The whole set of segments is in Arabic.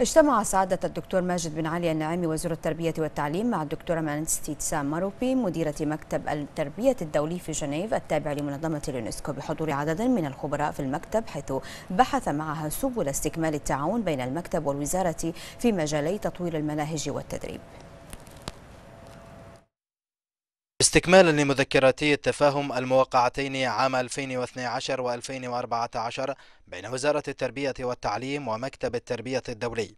اجتمع سعادة الدكتور ماجد بن علي النعيمي وزير التربية والتعليم مع الدكتورة مانستي تسام ماروبي مديرة مكتب التربية الدولي في جنيف التابع لمنظمة اليونسكو بحضور عدد من الخبراء في المكتب حيث بحث معها سبل استكمال التعاون بين المكتب والوزارة في مجالي تطوير المناهج والتدريب استكمالا لمذكرتي التفاهم الموقعتين عام 2012 و 2014 بين وزارة التربية والتعليم ومكتب التربية الدولي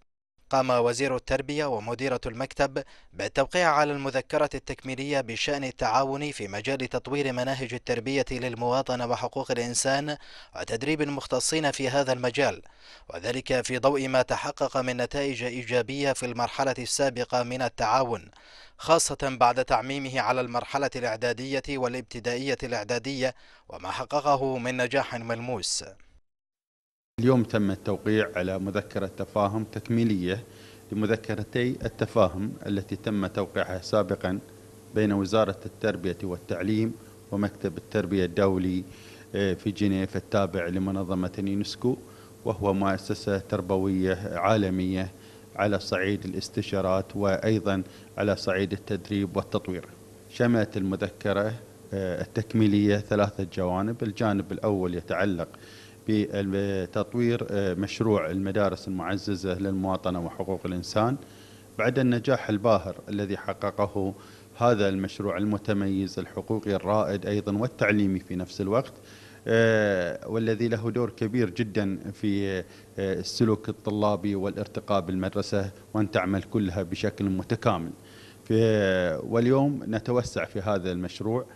قام وزير التربية ومديرة المكتب بالتوقيع على المذكرة التكميلية بشأن التعاون في مجال تطوير مناهج التربية للمواطنة وحقوق الإنسان وتدريب المختصين في هذا المجال وذلك في ضوء ما تحقق من نتائج إيجابية في المرحلة السابقة من التعاون خاصة بعد تعميمه على المرحلة الإعدادية والابتدائية الإعدادية وما حققه من نجاح ملموس اليوم تم التوقيع على مذكرة تفاهم تكميلية لمذكرتي التفاهم التي تم توقيعها سابقا بين وزارة التربية والتعليم ومكتب التربية الدولي آه، في جنيف التابع لمنظمة اليونسكو وهو مؤسسة تربوية عالمية على صعيد الاستشارات وأيضا على صعيد التدريب والتطوير شملت المذكرة آه، التكميلية ثلاثة جوانب الجانب الأول يتعلق بتطوير آه، مشروع المدارس المعززة للمواطنة وحقوق الإنسان بعد النجاح الباهر الذي حققه هذا المشروع المتميز الحقوقي الرائد أيضا والتعليمي في نفس الوقت آه، والذي له دور كبير جدا في آه، السلوك الطلابي والارتقاء بالمدرسة وأن تعمل كلها بشكل متكامل واليوم نتوسع في هذا المشروع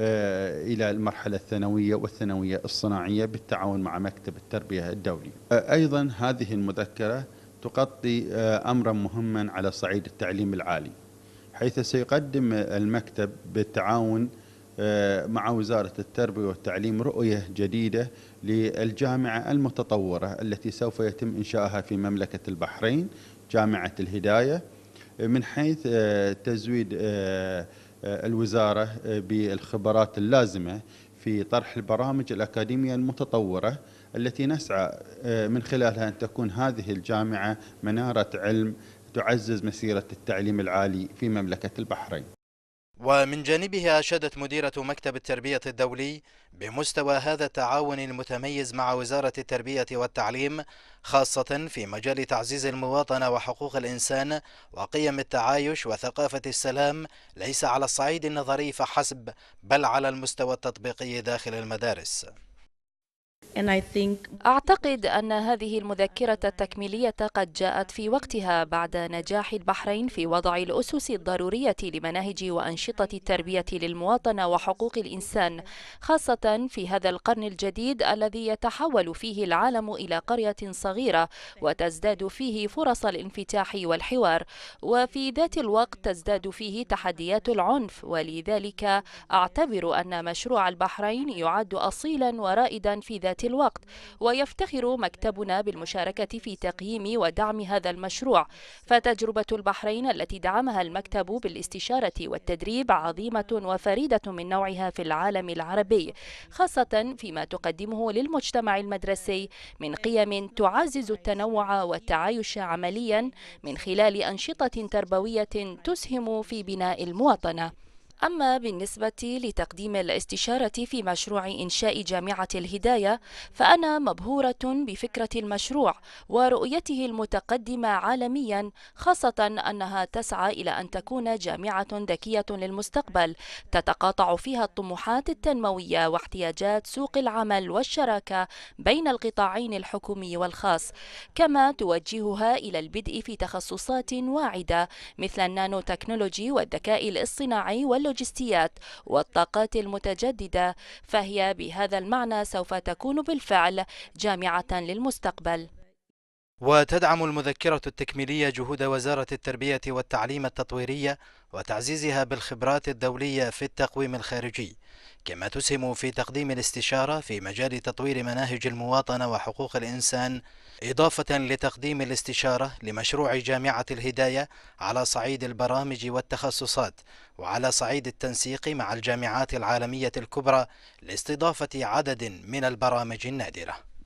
آه، إلى المرحلة الثانوية والثانوية الصناعية بالتعاون مع مكتب التربية الدولي آه، أيضا هذه المذكرة تغطي آه، أمرا مهما على صعيد التعليم العالي حيث سيقدم المكتب بالتعاون مع وزارة التربية والتعليم رؤية جديدة للجامعة المتطورة التي سوف يتم إنشائها في مملكة البحرين جامعة الهداية من حيث تزويد آه، الوزارة آه، بالخبرات اللازمة في طرح البرامج الأكاديمية المتطورة التي نسعى آه، من خلالها أن تكون هذه الجامعة منارة علم تعزز مسيرة التعليم العالي في مملكة البحرين ومن جانبها أشادت مديرة مكتب التربية الدولي بمستوى هذا التعاون المتميز مع وزارة التربية والتعليم خاصة في مجال تعزيز المواطنة وحقوق الإنسان وقيم التعايش وثقافة السلام ليس على الصعيد النظري فحسب بل على المستوى التطبيقي داخل المدارس أعتقد أن هذه المذكرة التكميلية قد جاءت في وقتها بعد نجاح البحرين في وضع الأسس الضرورية لمناهج وأنشطة التربية للمواطنة وحقوق الإنسان خاصة في هذا القرن الجديد الذي يتحول فيه العالم إلى قرية صغيرة وتزداد فيه فرص الانفتاح والحوار وفي ذات الوقت تزداد فيه تحديات العنف ولذلك أعتبر أن مشروع البحرين يعد أصيلا ورائدا في ذات الوقت ويفتخر مكتبنا بالمشاركة في تقييم ودعم هذا المشروع فتجربة البحرين التي دعمها المكتب بالاستشارة والتدريب عظيمة وفريدة من نوعها في العالم العربي خاصة فيما تقدمه للمجتمع المدرسي من قيم تعزز التنوع والتعايش عمليا من خلال أنشطة تربوية تسهم في بناء المواطنة أما بالنسبة لتقديم الاستشارة في مشروع إنشاء جامعة الهداية فأنا مبهورة بفكرة المشروع ورؤيته المتقدمة عالميا خاصة أنها تسعى إلى أن تكون جامعة ذكية للمستقبل تتقاطع فيها الطموحات التنموية واحتياجات سوق العمل والشراكة بين القطاعين الحكومي والخاص كما توجهها إلى البدء في تخصصات واعدة مثل النانو تكنولوجي والذكاء الاصطناعي واللغة اللوجستيات والطاقات المتجددة فهي بهذا المعنى سوف تكون بالفعل جامعة للمستقبل وتدعم المذكرة التكميلية جهود وزارة التربية والتعليم التطويرية وتعزيزها بالخبرات الدولية في التقويم الخارجي، كما تسهم في تقديم الاستشارة في مجال تطوير مناهج المواطنة وحقوق الإنسان، إضافة لتقديم الاستشارة لمشروع جامعة الهداية على صعيد البرامج والتخصصات، وعلى صعيد التنسيق مع الجامعات العالمية الكبرى لاستضافة عدد من البرامج النادرة.